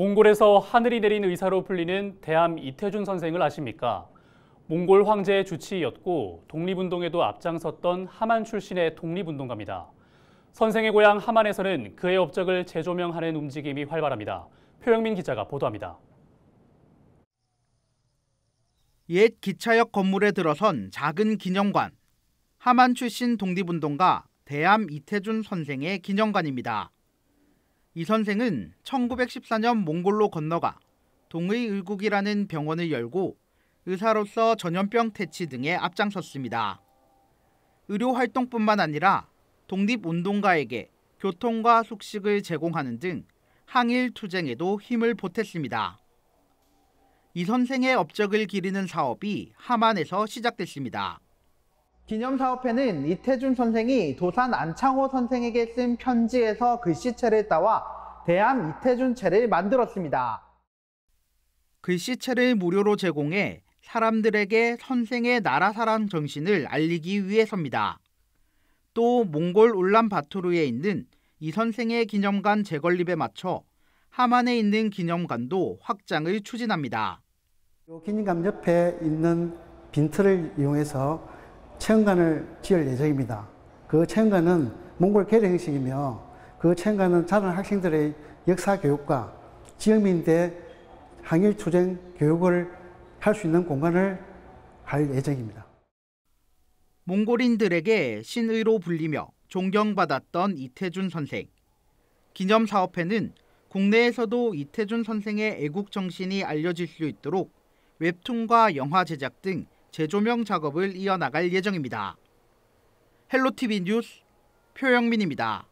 몽골에서 하늘이 내린 의사로 불리는 대암 이태준 선생을 아십니까? 몽골 황제의 주치였고 독립운동에도 앞장섰던 하만 출신의 독립운동가입니다. 선생의 고향 하만에서는 그의 업적을 재조명하는 움직임이 활발합니다. 표영민 기자가 보도합니다. 옛 기차역 건물에 들어선 작은 기념관. 하만 출신 독립운동가 대암 이태준 선생의 기념관입니다. 이 선생은 1914년 몽골로 건너가 동의의국이라는 병원을 열고 의사로서 전염병 퇴치 등에 앞장섰습니다. 의료 활동뿐만 아니라 독립운동가에게 교통과 숙식을 제공하는 등 항일 투쟁에도 힘을 보탰습니다. 이 선생의 업적을 기리는 사업이 하만에서 시작됐습니다. 기념사업회는 이태준 선생이 도산 안창호 선생에게 쓴 편지에서 글씨체를 그 따와 대암 이태준체를 만들었습니다. 글씨체를 그 무료로 제공해 사람들에게 선생의 나라 사랑 정신을 알리기 위해서입니다. 또 몽골 울란바토르에 있는 이 선생의 기념관 재건립에 맞춰 하만에 있는 기념관도 확장을 추진합니다. 기념관 옆에 있는 빈트를 이용해서 체험관을 지을 예정입니다. 그 체험관은 몽골 개례 형식이며 그 체험관은 자란 학생들의 역사 교육과 지역민대 항일 투쟁 교육을 할 수 있는 공간을 할 예정입니다. 몽골인들에게 신의로 불리며 존경받았던 이태준 선생. 기념 사업회는 국내에서도 이태준 선생의 애국 정신이 알려질 수 있도록 웹툰과 영화 제작 등 재조명 작업을 이어나갈 예정입니다. 헬로TV 뉴스 표영민입니다.